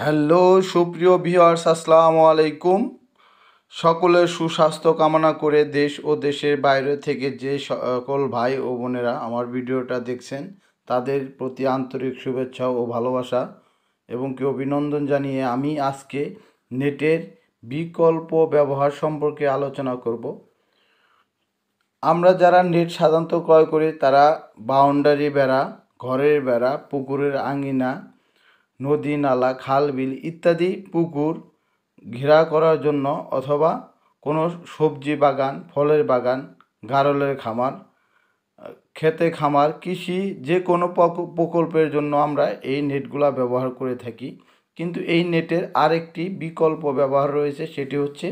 hello সুপ্রিয় viewers আসসালামু আলাইকুম সকলের সুস্বাস্থ্য কামনা করে দেশ ও দেশের বাইরে থেকে যে সকল ভাই ও বোনেরা আমার ভিডিওটা দেখছেন তাদের প্রতি আন্তরিক শুভেচ্ছা ও ভালোবাসা এবং কি অভিনন্দন জানিয়ে আমি আজকে নেটের বিকল্প ব্যবহার সম্পর্কে আলোচনা করব আমরা যারা নেট সাধারণত ক্রয় করি তারা বাউন্ডারি বেড়া ঘরের বেড়া পুকুরের আঙিনা নদী নালা খাল বিল ইত্যাদি পুকুর ঘেরা করার জন্য অথবা কোনো সবজি বাগান ফলের বাগান গারলের খামার খেতে খামার কৃষি যে কোনো প্রকল্পের জন্য আমরা এই নেটগুলা ব্যবহার করে থাকি কিন্তু এই নেটের আরেকটি বিকল্প ব্যবহার রয়েছে সেটি হচ্ছে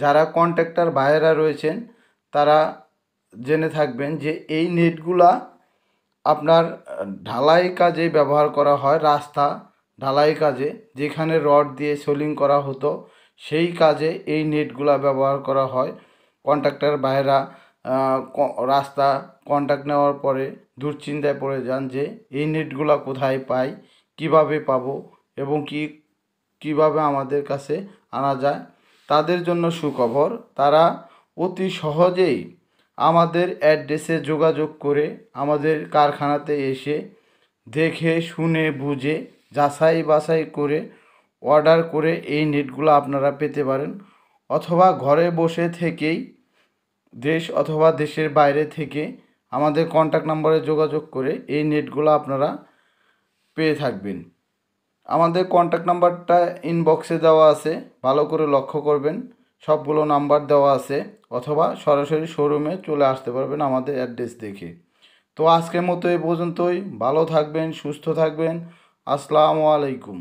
যারা কন্ট্রাক্টর ভাইয়েরা রয়েছেন তারা জেনে থাকবেন যে এই নেটগুলা আপনার ঢালাই কাজে ব্যবহার করা হয় রাস্তা ঢালাই কাজে যেখানে রড দিয়ে সোলিং করা হতো সেই কাজে এই নেটগুলা ব্যবহার করা হয় কন্ট্রাক্টর বাইরা রাস্তা কন্ট্যাক্ট নেওয়ার পরে দুশ্চিন্তায় পড়ে যান যে এই নেটগুলা কোথায় পাই কিভাবে পাব এবং কি কিভাবে আমাদের কাছে আনা যায় তাদের জন্য সুখবর তারা অতি সহজেই আমাদের অ্যাড্রেসে যোগাযোগ করে আমাদের কারখানাতে এসে দেখে শুনে বুঝে যাচাই বাছাই করে অর্ডার করে এই নেটগুলো আপনারা পেতে পারেন অথবা ঘরে বসে থেকেই দেশ অথবা দেশের বাইরে থেকে আমাদের কন্ট্যাক্ট নাম্বারে যোগাযোগ করে এই নেটগুলো আপনারা পেয়ে থাকবেন আমাদের কন্ট্যাক্ট নাম্বারটা ইনবক্সে দেওয়া আছে ভালো করে লক্ষ্য করবেন সবগুলো নাম্বার দেওয়া আছে অথবা সরাসরি শোরুমে চলে আসতে পারবেন আমাদের অ্যাড্রেস দেখে তো আজকের মতো এ পর্যন্তই ভালো থাকবেন সুস্থ থাকবেন আসসালামু আলাইকুম